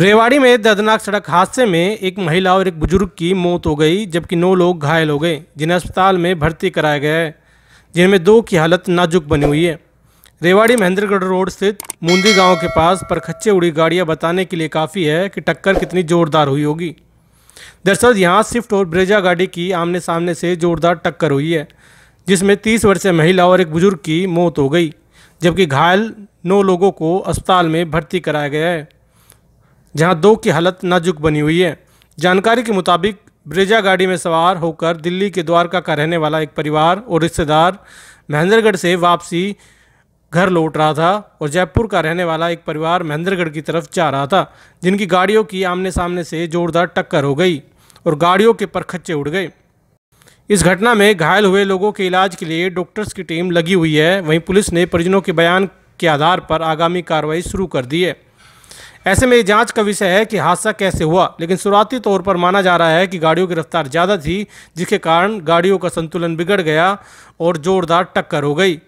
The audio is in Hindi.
रेवाड़ी में दर्दनाक सड़क हादसे में एक महिला और एक बुजुर्ग की मौत हो गई जबकि नौ लोग घायल हो गए जिन्हें अस्पताल में भर्ती कराया गया है जिनमें दो की हालत नाजुक बनी हुई है रेवाड़ी महेंद्रगढ़ रोड स्थित मुंदी गांव के पास पर खच्चे उड़ी गाड़ियां बताने के लिए काफ़ी है कि टक्कर कितनी ज़ोरदार हुई होगी दरअसल यहाँ स्विफ्ट और ब्रेजा गाड़ी की आमने सामने से ज़ोरदार टक्कर हुई है जिसमें तीस वर्षीय महिला और एक बुजुर्ग की मौत हो गई जबकि घायल नौ लोगों को अस्पताल में भर्ती कराया गया है जहां दो की हालत नाजुक बनी हुई है जानकारी के मुताबिक ब्रेजा गाड़ी में सवार होकर दिल्ली के द्वारका का रहने वाला एक परिवार और रिश्तेदार महेंद्रगढ़ से वापसी घर लौट रहा था और जयपुर का रहने वाला एक परिवार महेंद्रगढ़ की तरफ जा रहा था जिनकी गाड़ियों की आमने सामने से जोरदार टक्कर हो गई और गाड़ियों के परखच्चे उड़ गए इस घटना में घायल हुए लोगों के इलाज के लिए डॉक्टर्स की टीम लगी हुई है वहीं पुलिस ने परिजनों के बयान के आधार पर आगामी कार्रवाई शुरू कर दी है ऐसे में जांच का विषय है कि हादसा कैसे हुआ लेकिन शुरुआती तौर पर माना जा रहा है कि गाड़ियों की रफ्तार ज़्यादा थी जिसके कारण गाड़ियों का संतुलन बिगड़ गया और ज़ोरदार टक्कर हो गई